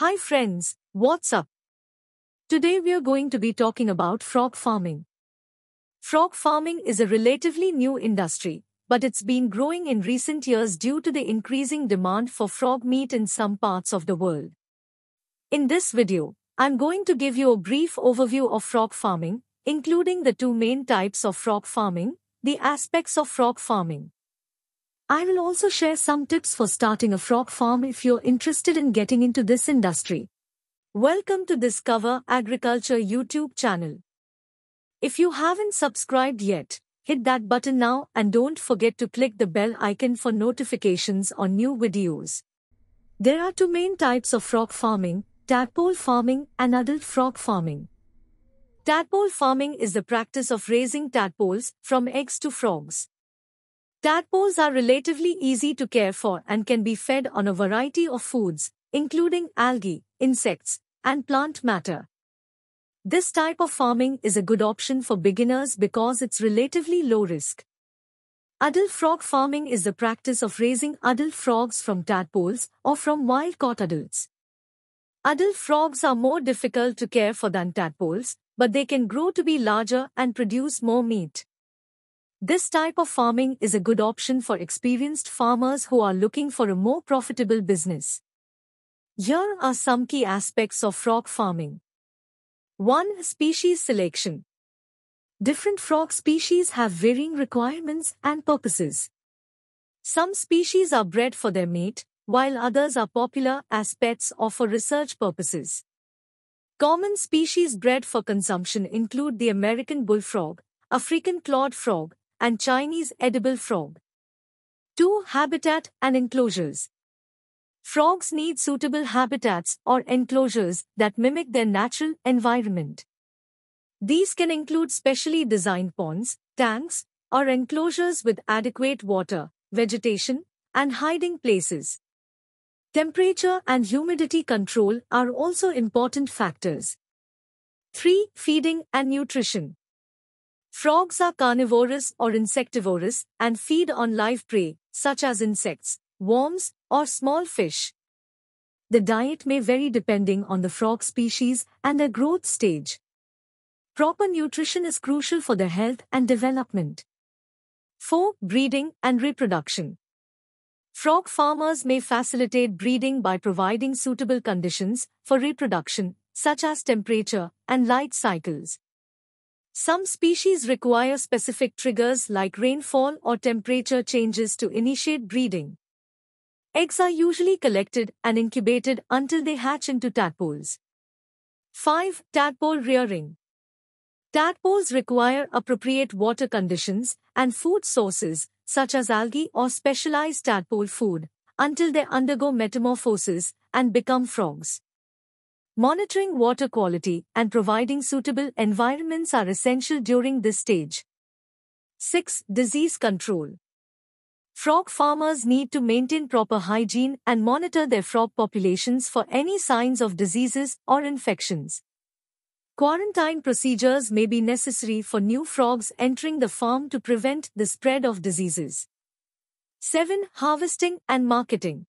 Hi friends, what's up? Today we are going to be talking about frog farming. Frog farming is a relatively new industry, but it's been growing in recent years due to the increasing demand for frog meat in some parts of the world. In this video, I'm going to give you a brief overview of frog farming, including the two main types of frog farming, the aspects of frog farming, I will also share some tips for starting a frog farm if you're interested in getting into this industry. Welcome to Discover Agriculture YouTube channel. If you haven't subscribed yet, hit that button now and don't forget to click the bell icon for notifications on new videos. There are two main types of frog farming, tadpole farming and adult frog farming. Tadpole farming is the practice of raising tadpoles from eggs to frogs. Tadpoles are relatively easy to care for and can be fed on a variety of foods, including algae, insects, and plant matter. This type of farming is a good option for beginners because it's relatively low risk. Adult frog farming is the practice of raising adult frogs from tadpoles or from wild caught adults. Adult frogs are more difficult to care for than tadpoles, but they can grow to be larger and produce more meat. This type of farming is a good option for experienced farmers who are looking for a more profitable business. Here are some key aspects of frog farming. 1. Species selection. Different frog species have varying requirements and purposes. Some species are bred for their meat, while others are popular as pets or for research purposes. Common species bred for consumption include the American bullfrog, African clawed frog, and Chinese edible frog. 2. Habitat and enclosures. Frogs need suitable habitats or enclosures that mimic their natural environment. These can include specially designed ponds, tanks, or enclosures with adequate water, vegetation, and hiding places. Temperature and humidity control are also important factors. 3. Feeding and nutrition. Frogs are carnivorous or insectivorous and feed on live prey, such as insects, worms, or small fish. The diet may vary depending on the frog species and their growth stage. Proper nutrition is crucial for their health and development. 4. Breeding and reproduction. Frog farmers may facilitate breeding by providing suitable conditions for reproduction, such as temperature and light cycles. Some species require specific triggers like rainfall or temperature changes to initiate breeding. Eggs are usually collected and incubated until they hatch into tadpoles. 5. Tadpole rearing. Tadpoles require appropriate water conditions and food sources, such as algae or specialized tadpole food, until they undergo metamorphoses and become frogs. Monitoring water quality and providing suitable environments are essential during this stage. 6. Disease control. Frog farmers need to maintain proper hygiene and monitor their frog populations for any signs of diseases or infections. Quarantine procedures may be necessary for new frogs entering the farm to prevent the spread of diseases. 7. Harvesting and marketing.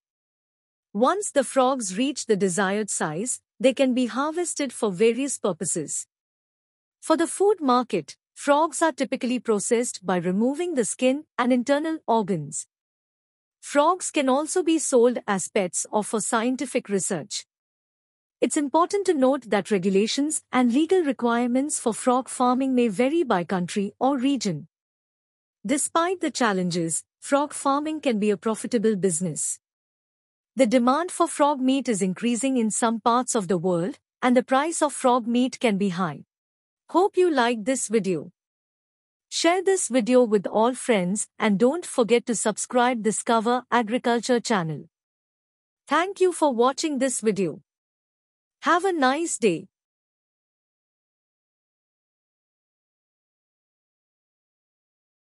Once the frogs reach the desired size, they can be harvested for various purposes. For the food market, frogs are typically processed by removing the skin and internal organs. Frogs can also be sold as pets or for scientific research. It's important to note that regulations and legal requirements for frog farming may vary by country or region. Despite the challenges, frog farming can be a profitable business. The demand for frog meat is increasing in some parts of the world, and the price of frog meat can be high. Hope you liked this video. Share this video with all friends and don't forget to subscribe Discover Agriculture channel. Thank you for watching this video. Have a nice day.